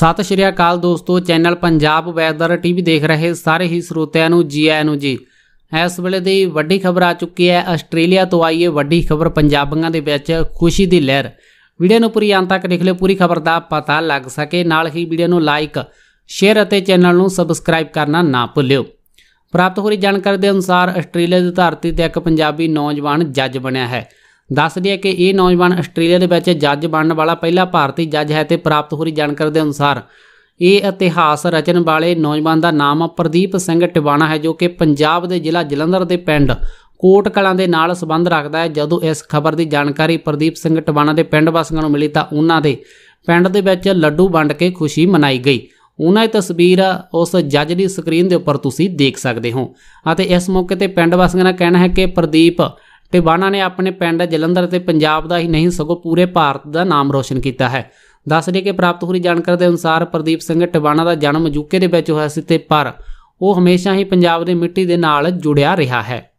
ਸਤਿ ਸ਼੍ਰੀ ਅਕਾਲ ਦੋਸਤੋ channel Punjab weather TV ਦੇਖ ਰਹੇ ਸਾਰੇ ਹੀ ਸਰੋਤਿਆਂ ਨੂੰ ਜੀ ਆਇਆਂ ਨੂੰ ਜੀ ਇਸ ਵੇਲੇ ਦੀ ਵੱਡੀ ਖਬਰ ਆ ਚੁੱਕੀ ਹੈ ਆਸਟ੍ਰੇਲੀਆ ਤੋਂ ਆਈ ਹੈ ਵੱਡੀ ਖਬਰ ਪੰਜਾਬੀਆਂ ਦੇ ਵਿੱਚ ਖੁਸ਼ੀ ਦੀ ਲਹਿਰ ਵੀਡੀਓ ਨੂੰ ਪੂਰੀ ਅੰਤ ਤੱਕ ਦੇਖ ਲਿਓ ਪੂਰੀ ਖਬਰ ਦਾ ਪਤਾ ਲੱਗ ਸਕੇ ਨਾਲ ਹੀ ਵੀਡੀਓ ਨੂੰ ਲਾਈਕ ਸ਼ੇਅਰ ਅਤੇ ਚੈਨਲ ਨੂੰ ਸਬਸਕ੍ਰਾਈਬ ਕਰਨਾ ਨਾ ਭੁੱਲਿਓ ਪ੍ਰਾਪਤ ਹੋਈ ਜਾਣਕਾਰੀ ਦੇ ਅਨੁਸਾਰ ਆਸਟ੍ਰੇਲੀਆ ਦੀ ਧਰਤੀ ਤੇ ਇੱਕ ਪੰਜਾਬੀ ਨੌਜਵਾਨ ਜੱਜ ਬਣਿਆ ਹੈ ਦੱਸ ਦਈਏ ਕਿ ਇਹ ਨੌਜਵਾਨ ਆਸਟ੍ਰੇਲੀਆ ਦੇ ਵਿੱਚ ਜੱਜ ਬਣਨ ਵਾਲਾ ਪਹਿਲਾ ਭਾਰਤੀ ਜੱਜ ਹੈ ਤੇ ਪ੍ਰਾਪਤ ਹੋਈ ਜਾਣਕਾਰੀ ਦੇ ਅਨੁਸਾਰ ਇਹ ਇਤਿਹਾਸ ਰਚਨ ਵਾਲੇ ਨੌਜਵਾਨ ਦਾ ਨਾਮ ਪ੍ਰਦੀਪ ਸਿੰਘ ਟਿਵਾਣਾ ਹੈ ਜੋ ਕਿ ਪੰਜਾਬ ਦੇ ਜ਼ਿਲ੍ਹਾ ਜਲੰਧਰ ਦੇ ਪਿੰਡ ਕੋਟ ਕਲਾਂ ਦੇ ਨਾਲ ਸੰਬੰਧ ਰੱਖਦਾ ਹੈ ਜਦੋਂ ਇਸ ਖਬਰ ਦੀ ਜਾਣਕਾਰੀ ਪ੍ਰਦੀਪ ਸਿੰਘ ਟਵਾਣਾ ਦੇ ਪਿੰਡ ਵਾਸੀਆਂ ਨੂੰ ਮਿਲੀ ਤਾਂ ਉਹਨਾਂ ਦੇ ਪਿੰਡ ਦੇ ਵਿੱਚ ਲੱਡੂ ਵੰਡ ਕੇ ਖੁਸ਼ੀ ਮਨਾਈ ਗਈ ਉਹਨਾਂ ਦੀ ਤਸਵੀਰ ਉਸ ਜੱਜ ਦੀ ਸਕਰੀਨ ਦੇ ਉੱਪਰ ਤੁਸੀਂ ਦੇਖ ਸਕਦੇ ਹੋ ਅਤੇ ਇਸ ਮੌਕੇ ਤੇ ਪਿੰਡ ਵਾਸੀਆਂ ਦਾ ਕਹਿਣਾ ਹੈ ਕਿ ਪ੍ਰਦੀਪ ਤੇ ਬਾਣਾ ਨੇ ਆਪਣੇ ਪਿੰਡ ਜਲੰਧਰ ਤੇ ਪੰਜਾਬ ਦਾ ਹੀ ਨਹੀਂ ਸਗੋਂ ਪੂਰੇ ਭਾਰਤ ਦਾ ਨਾਮ ਰੋਸ਼ਨ ਕੀਤਾ ਹੈ ਦੱਸ ਰਹੀ ਕਿ ਪ੍ਰਾਪਤ ਹੋਈ ਜਾਣਕਾਰੀ ਦੇ ਅਨੁਸਾਰ ਪ੍ਰਦੀਪ ਸਿੰਘ ਟਿਵਾਣਾ ਦਾ ਜਨਮ ਯੂਕੇ ਦੇ ਵਿੱਚ ਹੋਇਆ ਸੀ ਤੇ ਪਰ ਉਹ ਹਮੇਸ਼ਾ ਹੀ ਪੰਜਾਬ ਦੀ ਮਿੱਟੀ ਦੇ ਨਾਲ ਜੁੜਿਆ ਰਿਹਾ ਹੈ